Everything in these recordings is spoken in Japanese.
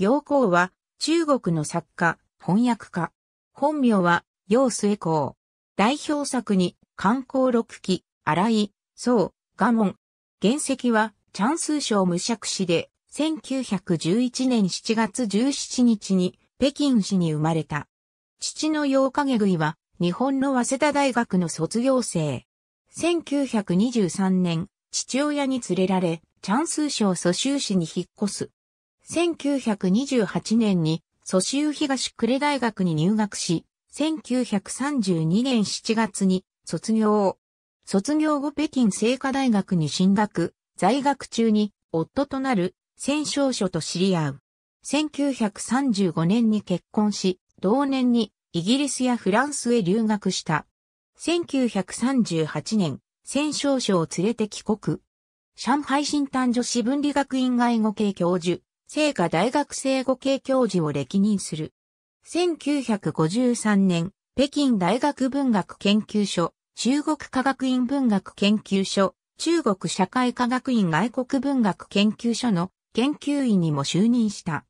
陽光は中国の作家、翻訳家。本名は陽末光。代表作に観光六期、荒井、宋、我門。原石はチャンス賞無釈市で1911年7月17日に北京市に生まれた。父の陽影食いは日本の早稲田大学の卒業生。1923年、父親に連れられ、チャンス賞蘇州市に引っ越す。1928年に蘇州東呉大学に入学し、1932年7月に卒業。卒業後北京聖火大学に進学、在学中に夫となる戦勝書と知り合う。1935年に結婚し、同年にイギリスやフランスへ留学した。1938年、戦勝書を連れて帰国。上海新誕女子分理学院外語系教授、聖華大学生語系教授を歴任する。1953年、北京大学文学研究所、中国科学院文学研究所、中国社会科学院外国文学研究所の研究員にも就任した。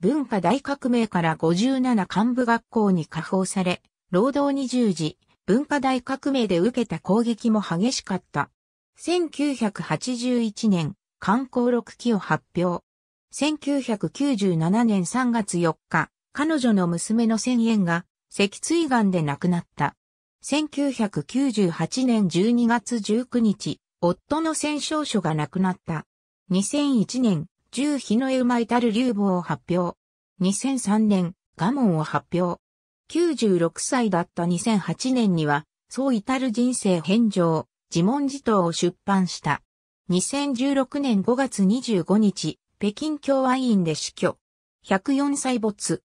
文化大革命から57幹部学校に下放され、労働に従事、文化大革命で受けた攻撃も激しかった。1981年、観光録記を発表。1997年3月4日、彼女の娘の千円が、脊椎がんで亡くなった。1998年12月19日、夫の戦勝書が亡くなった。2001年、十日の絵馬いたる流亡を発表。2003年、我門を発表。96歳だった2008年には、そういたる人生返上、自問自答を出版した。2016年5月25日、北京共和院で死去。104歳没。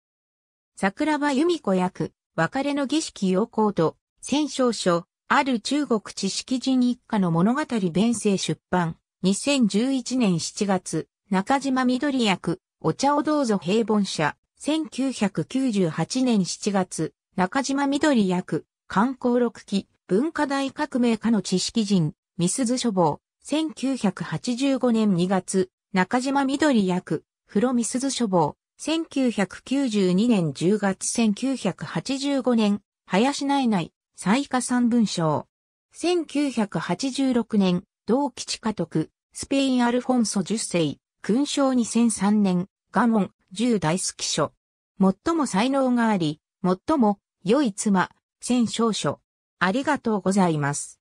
桜庭由美子役、別れの儀式陽光と、戦勝書、ある中国知識人一家の物語弁声出版、2011年7月、中島緑役、お茶をどうぞ平凡社、1998年7月、中島緑役、観光六期、文化大革命家の知識人、ミスズ書房、1985年2月、中島緑役、風呂美鈴書房、1992年10月1985年、林内内、最下三文章。1986年、同基地家督、スペインアルフォンソ10世、勲章2003年、ガモン、10大好き書。最も才能があり、最も良い妻、千少書。ありがとうございます。